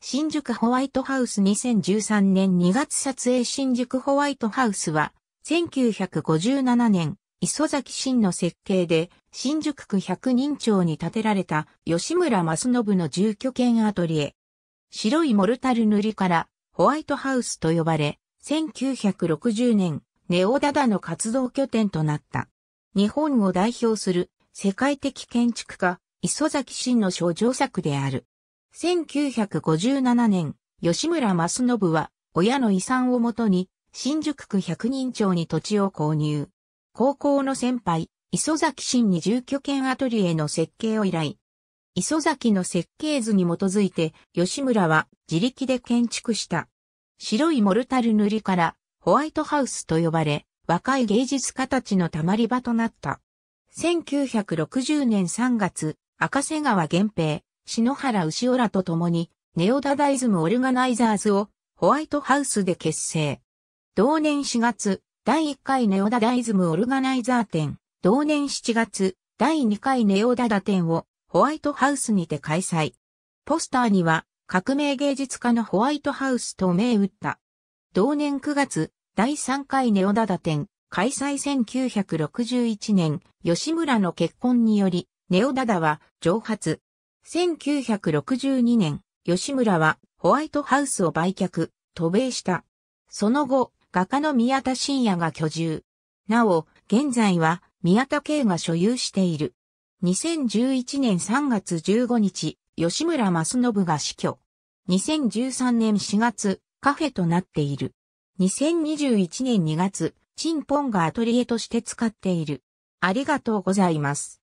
新宿ホワイトハウス2013年2月撮影新宿ホワイトハウスは、1957年、磯崎新の設計で、新宿区百人町に建てられた、吉村正信の住居兼アトリエ。白いモルタル塗りから、ホワイトハウスと呼ばれ、1960年、ネオダダの活動拠点となった。日本を代表する世界的建築家、磯崎新の少女作である。1957年、吉村正信は、親の遺産をもとに、新宿区百人町に土地を購入。高校の先輩、磯崎真に住居兼アトリエの設計を依頼。磯崎の設計図に基づいて、吉村は自力で建築した。白いモルタル塗りから、ホワイトハウスと呼ばれ、若い芸術家たちのたまり場となった。1960年3月、赤瀬川源平、篠原牛尾らと共に、ネオダダイズムオルガナイザーズをホワイトハウスで結成。同年4月、第1回ネオダダイズムオルガナイザー展、同年7月、第2回ネオダダ展をホワイトハウスにて開催。ポスターには、革命芸術家のホワイトハウスと銘打った。同年9月、第3回ネオダダ展、開催1961年、吉村の結婚により、ネオダダは蒸発、1962年、吉村はホワイトハウスを売却、渡米した。その後、画家の宮田信也が居住。なお、現在は宮田圭が所有している。2011年3月15日、吉村正信が死去。2013年4月、カフェとなっている。2021年2月、チンポンがアトリエとして使っている。ありがとうございます。